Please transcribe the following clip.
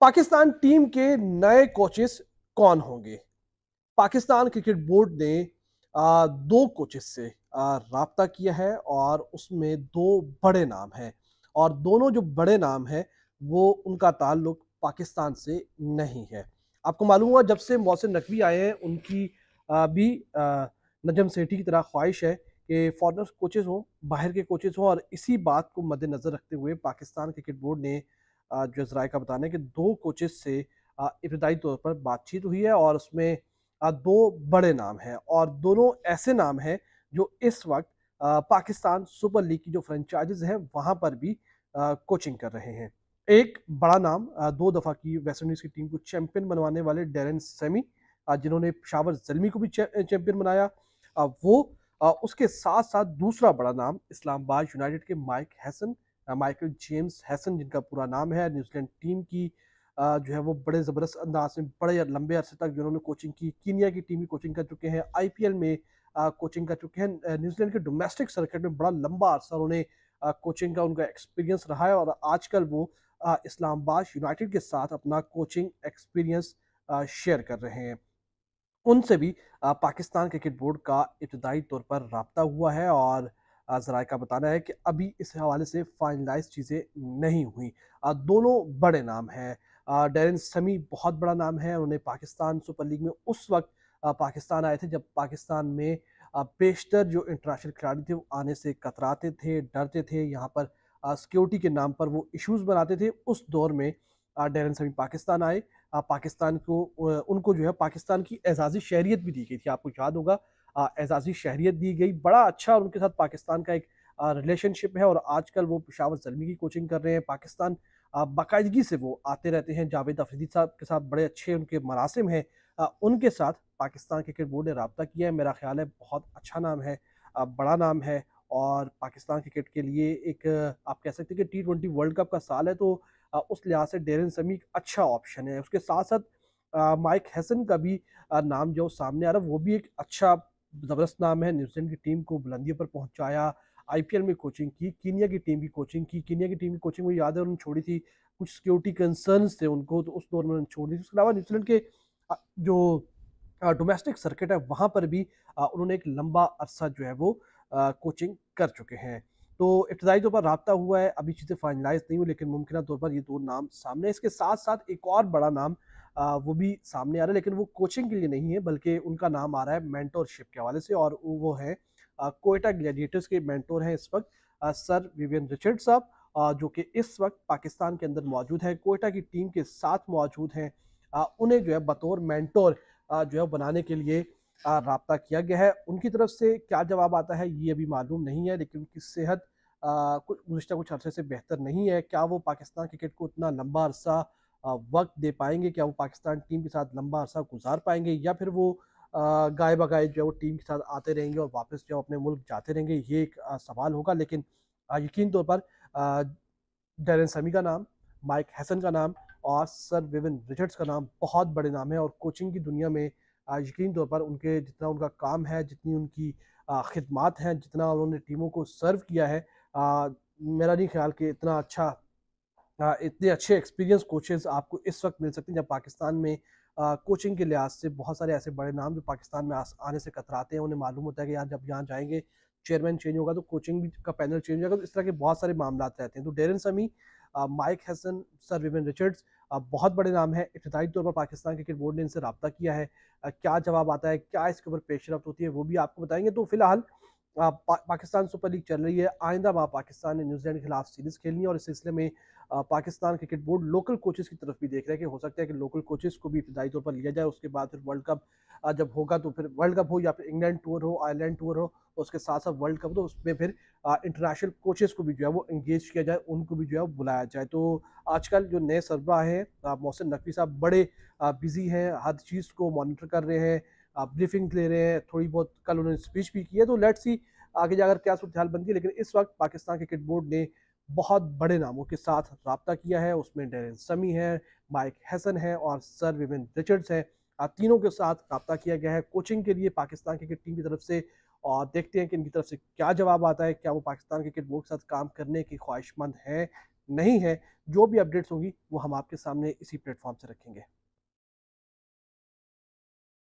Pakistan team के नए coaches कौन होंगे पाकिस्तान क्रिकेट बोर्ड ने दो कोचेस से रबता किया है और उसमें दो बड़े नाम हैं और दोनों जो बड़े नाम हैं वो उनका ताल्लुक पाकिस्तान से नहीं है आपको मालूम हुआ जब से मौसम नकवी आए हैं उनकी भी नजम सेठी की तरह ख्वाहिश है कि फॉरनर कोचेज़ हों बाहर के कोचेज़ हों और इसी बात को मद्देनज़र रखते हुए पाकिस्तान क्रिकेट बोर्ड ने जो जराए का बताने कि दो कोचेस से इब्तदाई तौर पर बातचीत हुई है और उसमें दो बड़े नाम हैं और दोनों ऐसे नाम हैं जो इस वक्त पाकिस्तान सुपर लीग की जो फ्रेंचाइजेज हैं वहाँ पर भी कोचिंग कर रहे हैं एक बड़ा नाम दो दफ़ा की वेस्ट इंडीज़ की टीम को चैंपियन बनवाने वाले डेरन सेमी जिन्होंने पिशावर जलमी को भी चैंपियन बनाया वो उसके साथ साथ दूसरा बड़ा नाम इस्लामाबाद यूनाइटेड के Mike Hesson Michael James Hesson जिनका पूरा नाम है न्यूजीलैंड टीम की जो है वो बड़े ज़बरदस्त अंदाज में बड़े लंबे अरसे तक जिन्होंने कोचिंग की कीनिया की टीम की कोचिंग कर चुके हैं आईपीएल में कोचिंग कर चुके हैं न्यूजीलैंड के डोमेस्टिक सर्किट में बड़ा लंबा अरसा उन्होंने कोचिंग का उनका एक्सपीरियंस रहा है और आजकल वो इस्लामाबाद यूनाइटेड के साथ अपना कोचिंग एक्सपीरियंस शेयर कर रहे हैं उनसे भी पाकिस्तान क्रिकेट बोर्ड का इब्तदाई तौर पर रबता हुआ है और जराए का बताना है कि अभी इस हवाले से फाइनलाइज चीज़ें नहीं हुई दोनों बड़े नाम हैं डेरन समी बहुत बड़ा नाम है उन्होंने पाकिस्तान सुपर लीग में उस वक्त पाकिस्तान आए थे जब पाकिस्तान में बेशतर जो इंटरनेशनल खिलाड़ी थे वो आने से कतराते थे डरते थे यहाँ पर सिक्योरिटी के नाम पर वो इश्यूज बनाते थे उस दौर में डेरन समी पाकिस्तान आए पाकिस्तान को उनको जो है पाकिस्तान की एजाजी शहरीत भी दी गई थी आपको याद होगा एजाजी शहरीत दी गई बड़ा अच्छा और उनके साथ पाकिस्तान का एक रिलेशनशिप है और आजकल वो पिशावर जलमी की कोचिंग कर रहे हैं पाकिस्तान बाकायदगी से वो आते रहते हैं जावेद अफरीदी साहब के साथ बड़े अच्छे उनके मरासम हैं उनके साथ पाकिस्तान क्रिकेट बोर्ड ने रबता किया है मेरा ख्याल है बहुत अच्छा नाम है बड़ा नाम है और पाकिस्तान क्रिकेट के लिए एक आप कह सकते हैं कि टी ट्वेंटी वर्ल्ड कप का साल है तो उस लिहाज से डेरन समी एक अच्छा ऑप्शन है उसके साथ साथ माइक हैसन का भी नाम जो सामने आ रहा है वो भी एक अच्छा ज़बरदस्त नाम है न्यूजीलैंड की टीम को बुलंदियों पर पहुंचाया आईपीएल में कोचिंग की कीनिया की टीम की कोचिंग की कीनिया की टीम की कोचिंग मुझे याद है उन्होंने छोड़ी थी कुछ सिक्योरिटी कंसर्न्स थे उनको तो उस दौर में उन्होंने छोड़ दी उसके अलावा न्यूजीलैंड के जो डोमेस्टिक सर्किट है वहाँ पर भी उन्होंने एक लंबा अरसा जो है वो कोचिंग कर चुके हैं तो इब्तदाई तौर पर रबता हुआ है अभी चीज़ें फाइनलाइज नहीं हुई लेकिन मुमकिन तौर पर ये दो नाम सामने इसके साथ साथ एक और बड़ा नाम वो भी सामने आ रहा है लेकिन वो कोचिंग के लिए नहीं है बल्कि उनका नाम आ रहा है मैंटोरशिप के हवाले से और वो है कोयटा ग्लैडिएटर्स के मैंटोर हैं इस वक्त सर विवियन रिचर्ड साहब जो कि इस वक्त पाकिस्तान के अंदर मौजूद है कोयटा की टीम के साथ मौजूद हैं उन्हें जो है बतौर मैंटोर जो है बनाने के लिए रबता किया गया है उनकी तरफ से क्या जवाब आता है ये अभी मालूम नहीं है लेकिन उनकी सेहत कुछ गुजशत कुछ अरसे से बेहतर नहीं है क्या वो पाकिस्तान क्रिकेट को उतना लंबा अरसा वक्त दे पाएंगे क्या वो पाकिस्तान टीम के साथ लंबा अरसा गुजार पाएंगे या फिर वो गाय बगाए जो है वो टीम के साथ आते रहेंगे और वापस जो अपने मुल्क जाते रहेंगे ये एक सवाल होगा लेकिन यकीन तौर पर डेरन समी का नाम माइक हैसन का नाम और सर विविन रिचर्ड्स का नाम बहुत बड़े नाम है और कोचिंग की दुनिया में यकीन तौर पर उनके जितना उनका काम है जितनी उनकी खदमात हैं जितना उन्होंने टीमों को सर्व किया है आ, मेरा नहीं ख्याल कि इतना अच्छा इतने अच्छे एक्सपीरियंस कोचेज आपको इस वक्त मिल सकते हैं जब पाकिस्तान में कोचिंग के लिहाज से बहुत सारे ऐसे बड़े नाम जो पाकिस्तान में आने से कतराते हैं उन्हें मालूम होता है कि यार जब यहाँ जाएंगे चेयरमैन चेंज होगा तो कोचिंग का पैनल चेंज होगा तो इस तरह के बहुत सारे मामला रहते हैं तो Darren Sammy Mike Hesson sir Vivian Richards बहुत बड़े नाम है इब्तदाई तौर पर पाकिस्तान क्रिकेट बोर्ड ने इनसे रबता किया है क्या जवाब आता है क्या इसके ऊपर पेशरफ होती है वो भी आपको बताएंगे तो फिलहाल पाकिस्तान सुपर लीग चल रही है आइंदा माह पाकिस्तान ने न्यूजीलैंड के खिलाफ सीरीज़ खेलनी है और इस सिलसिले में Pakistan cricket board local coaches की तरफ भी देख रहा है कि हो सकता है कि लोकल कोचेज़ को भी इब्तदाई तौर पर लिया जाए उसके बाद फिर वर्ल्ड कप जब होगा तो फिर वर्ल्ड कप हो या फिर इंग्लैंड टूर हो आयरलैंड टूर हो उसके साथ साथ वर्ल्ड कप तो उसमें फिर इंटरनेशनल कोचेज़ को भी जो है वो इंगेज किया जाए उनको भी जो है बुलाया जाए तो आजकल जो नए सरबरा हैं मोहसिन नकवी साहब बड़े बिजी हैं हर चीज़ को मॉनिटर कर रहे हैं ब्रीफिंग ले रहे हैं थोड़ी बहुत कल उन्होंने स्पीच भी की है तो लेट्स सी आगे जाकर क्या सूरत हाल बनती है लेकिन इस वक्त पाकिस्तान क्रिकेट बोर्ड ने बहुत बड़े नामों के साथ रबता किया है उसमें डेरिन समी है माइक हैसन है और सर विविन रिचर्ड्स हैं तीनों के साथ रबता किया गया है कोचिंग के लिए पाकिस्तान क्रिकेट टीम की तरफ से और देखते हैं कि इनकी तरफ से क्या जवाब आता है क्या वो पाकिस्तान क्रिकेट बोर्ड के साथ काम करने की ख्वाहिशमंद है नहीं है जो भी अपडेट्स होंगी वो हम आपके सामने इसी प्लेटफॉर्म से रखेंगे